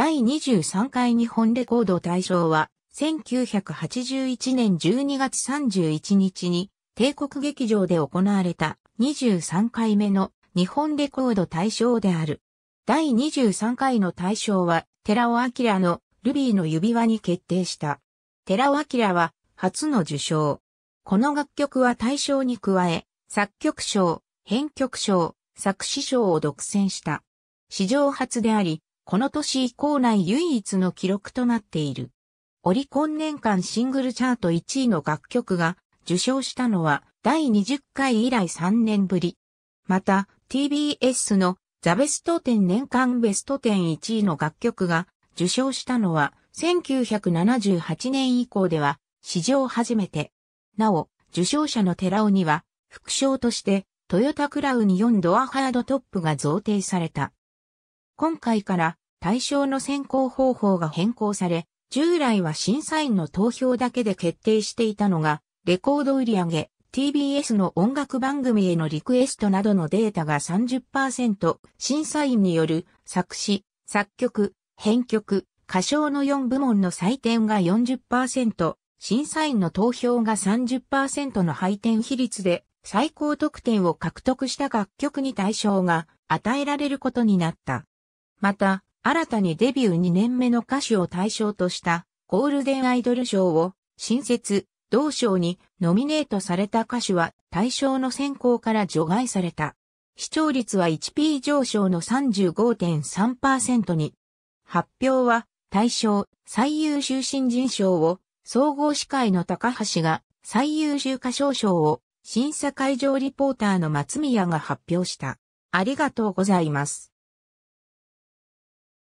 第23回日本レコード大賞は、1981年12月31日に、帝国劇場で行われた23回目の日本レコード大賞である。第23回の大賞は、寺尾明のルビーの指輪に決定した。寺尾明は初の受賞。この楽曲は大賞に加え、作曲賞、編曲賞、作詞賞を独占した。史上初であり、この年以降内唯一の記録となっている。オリコン年間シングルチャート1位の楽曲が受賞したのは第20回以来3年ぶり。また TBS のザベスト10年間ベスト10 1位の楽曲が受賞したのは1978年以降では史上初めて。なお、受賞者の寺尾には副賞としてトヨタクラウン4ドアハードトップが贈呈された。今回から対象の選考方法が変更され、従来は審査員の投票だけで決定していたのが、レコード売上、TBS の音楽番組へのリクエストなどのデータが30%、審査員による作詞、作曲、編曲、歌唱の4部門の採点が40%、審査員の投票が30%の配点比率で最高得点を獲得した楽曲に対象が与えられることになった。また、新たにデビュー2年目の歌手を対象としたゴールデンアイドル賞を新設、同賞にノミネートされた歌手は対象の選考から除外された。視聴率は 1P 上昇の35.3%に。発表は対象最優秀新人賞を総合司会の高橋が最優秀歌唱賞を審査会場リポーターの松宮が発表した。ありがとうございます。